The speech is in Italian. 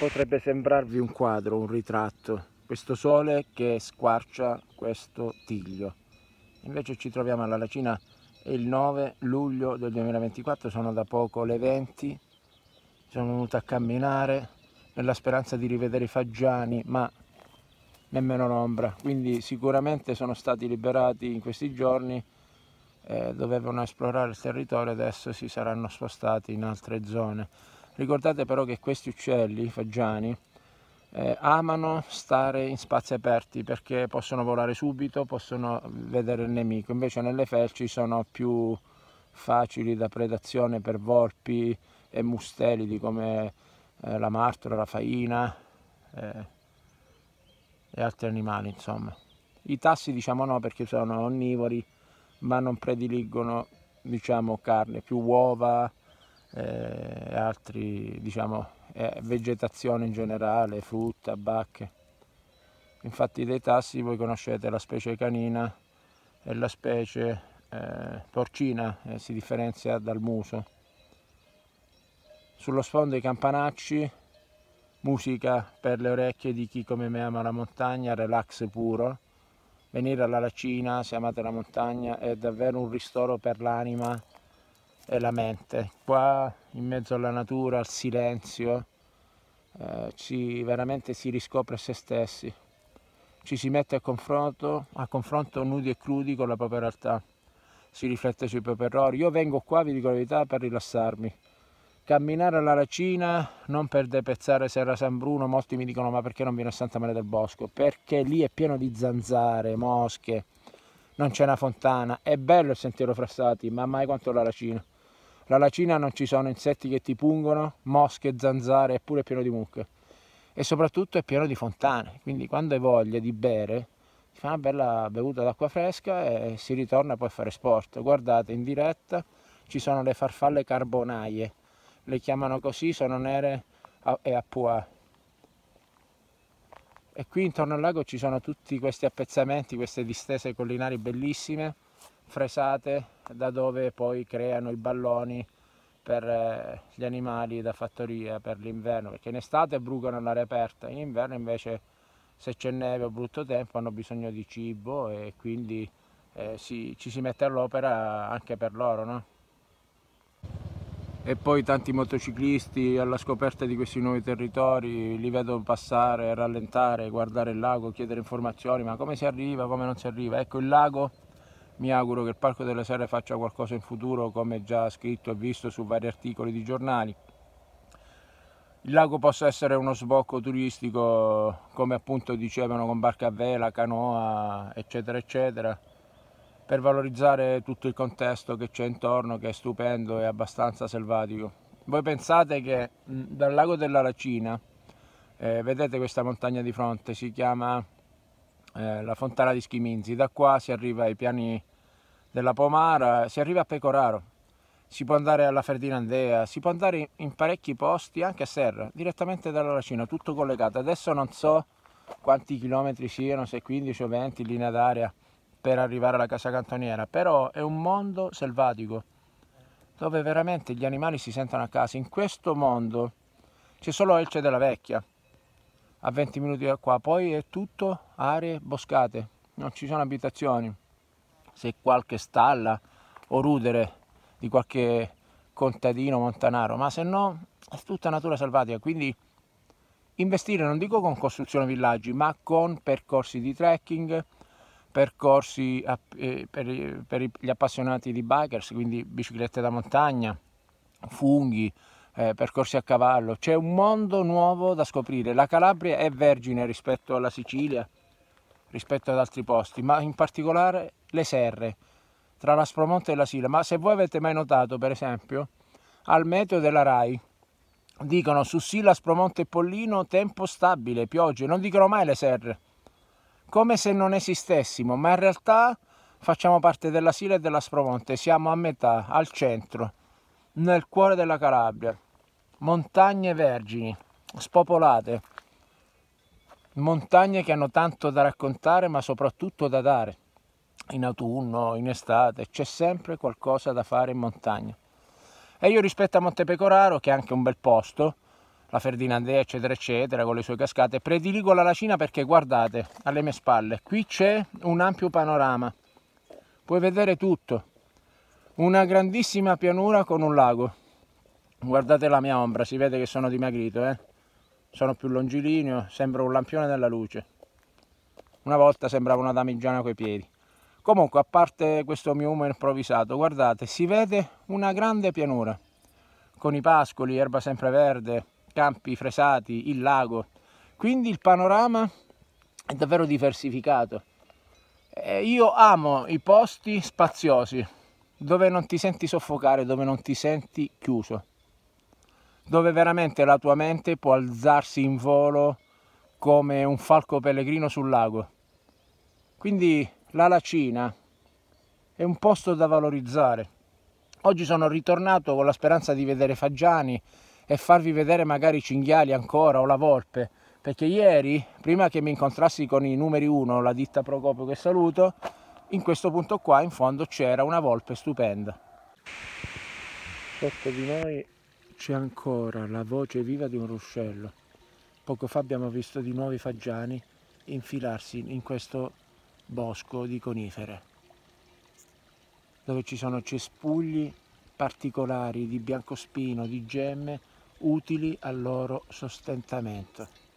potrebbe sembrarvi un quadro, un ritratto, questo sole che squarcia questo tiglio. Invece ci troviamo alla Lacina il 9 luglio del 2024, sono da poco le 20, sono venuto a camminare nella speranza di rivedere i fagiani, ma nemmeno l'ombra, quindi sicuramente sono stati liberati in questi giorni, eh, dovevano esplorare il territorio, adesso si saranno spostati in altre zone. Ricordate però che questi uccelli, i fagiani, eh, amano stare in spazi aperti perché possono volare subito, possono vedere il nemico, invece nelle felci sono più facili da predazione per volpi e mustelidi come eh, la martora, la faina eh, e altri animali insomma. I tassi diciamo no perché sono onnivori ma non prediligono diciamo carne, più uova, e eh, altri, diciamo, eh, vegetazione in generale, frutta, bacche. Infatti dei tassi voi conoscete la specie canina e la specie eh, porcina, eh, si differenzia dal muso. Sullo sfondo i campanacci, musica per le orecchie di chi come me ama la montagna, relax puro. Venire alla lacina, se amate la montagna, è davvero un ristoro per l'anima e la mente. Qua in mezzo alla natura, al silenzio, eh, ci, veramente si riscopre se stessi. Ci si mette a confronto, a confronto nudi e crudi con la propria realtà. Si riflette sui propri errori. Io vengo qua, vi dico la verità, per rilassarmi. Camminare alla racina, non per depezzare Serra San Bruno, molti mi dicono ma perché non viene a Santa Maria del Bosco? Perché lì è pieno di zanzare, mosche, non c'è una fontana. È bello il sentiero frassati, ma mai quanto la racina. La Cina non ci sono insetti che ti pungono, mosche, zanzare, eppure è pieno di mucche. E soprattutto è pieno di fontane, quindi quando hai voglia di bere, ti fa una bella bevuta d'acqua fresca e si ritorna poi a fare sport. Guardate, in diretta ci sono le farfalle carbonaie, le chiamano così, sono nere e a pois. E qui intorno al lago ci sono tutti questi appezzamenti, queste distese collinari bellissime, fresate da dove poi creano i balloni per eh, gli animali da fattoria per l'inverno, perché in estate brucano l'aria aperta, in inverno invece se c'è neve o brutto tempo hanno bisogno di cibo e quindi eh, si, ci si mette all'opera anche per loro. No? E poi tanti motociclisti alla scoperta di questi nuovi territori, li vedo passare, rallentare, guardare il lago, chiedere informazioni, ma come si arriva, come non si arriva. Ecco il lago mi auguro che il Parco delle Serre faccia qualcosa in futuro, come già scritto e visto su vari articoli di giornali. Il lago possa essere uno sbocco turistico, come appunto dicevano, con barca a vela, canoa, eccetera, eccetera, per valorizzare tutto il contesto che c'è intorno, che è stupendo e abbastanza selvatico. Voi pensate che dal lago della Lacina, eh, vedete questa montagna di fronte, si chiama eh, la Fontana di Schiminzi, da qua si arriva ai piani della Pomara, si arriva a Pecoraro, si può andare alla Ferdinandea, si può andare in parecchi posti, anche a Serra, direttamente dalla Racina, tutto collegato. Adesso non so quanti chilometri siano, se 15 o 20 in linea d'aria per arrivare alla casa cantoniera, però è un mondo selvatico dove veramente gli animali si sentono a casa. In questo mondo c'è solo Elce della Vecchia, a 20 minuti da qua, poi è tutto aree boscate, non ci sono abitazioni se qualche stalla o rudere di qualche contadino montanaro, ma se no è tutta natura selvatica, quindi investire non dico con costruzione villaggi, ma con percorsi di trekking, percorsi eh, per, gli appassionati di bikers, quindi biciclette da montagna, funghi, eh, percorsi a cavallo, c'è un mondo nuovo da scoprire. La Calabria è vergine rispetto alla Sicilia, rispetto ad altri posti, ma in particolare le serre tra la spromonte e la Sila. Ma se voi avete mai notato, per esempio, al meteo della RAI dicono su Sila, spromonte e Pollino tempo stabile, piogge, non dicono mai le serre, come se non esistessimo, ma in realtà facciamo parte della Sila e della spromonte siamo a metà, al centro, nel cuore della Calabria, montagne vergini, spopolate montagne che hanno tanto da raccontare ma soprattutto da dare in autunno, in estate, c'è sempre qualcosa da fare in montagna. E io rispetto a Montepecoraro, che è anche un bel posto, la Ferdinandea, eccetera, eccetera, con le sue cascate, prediligo la Lacina perché guardate, alle mie spalle, qui c'è un ampio panorama, puoi vedere tutto, una grandissima pianura con un lago. Guardate la mia ombra, si vede che sono dimagrito, eh? sono più longilineo, sembro un lampione della luce. Una volta sembrava una damigiana coi piedi. Comunque, a parte questo mio umo improvvisato, guardate, si vede una grande pianura, con i pascoli, erba sempreverde, campi fresati, il lago. Quindi il panorama è davvero diversificato. E io amo i posti spaziosi, dove non ti senti soffocare, dove non ti senti chiuso, dove veramente la tua mente può alzarsi in volo come un falco pellegrino sul lago. Quindi la Lacina è un posto da valorizzare. Oggi sono ritornato con la speranza di vedere fagiani e farvi vedere magari i cinghiali ancora o la volpe, perché ieri, prima che mi incontrassi con i numeri 1, la ditta Procopio che saluto, in questo punto qua in fondo c'era una volpe stupenda. Sotto di noi c'è ancora la voce viva di un ruscello. Poco fa abbiamo visto di nuovi fagiani infilarsi in questo bosco di conifere, dove ci sono cespugli particolari di biancospino, di gemme, utili al loro sostentamento.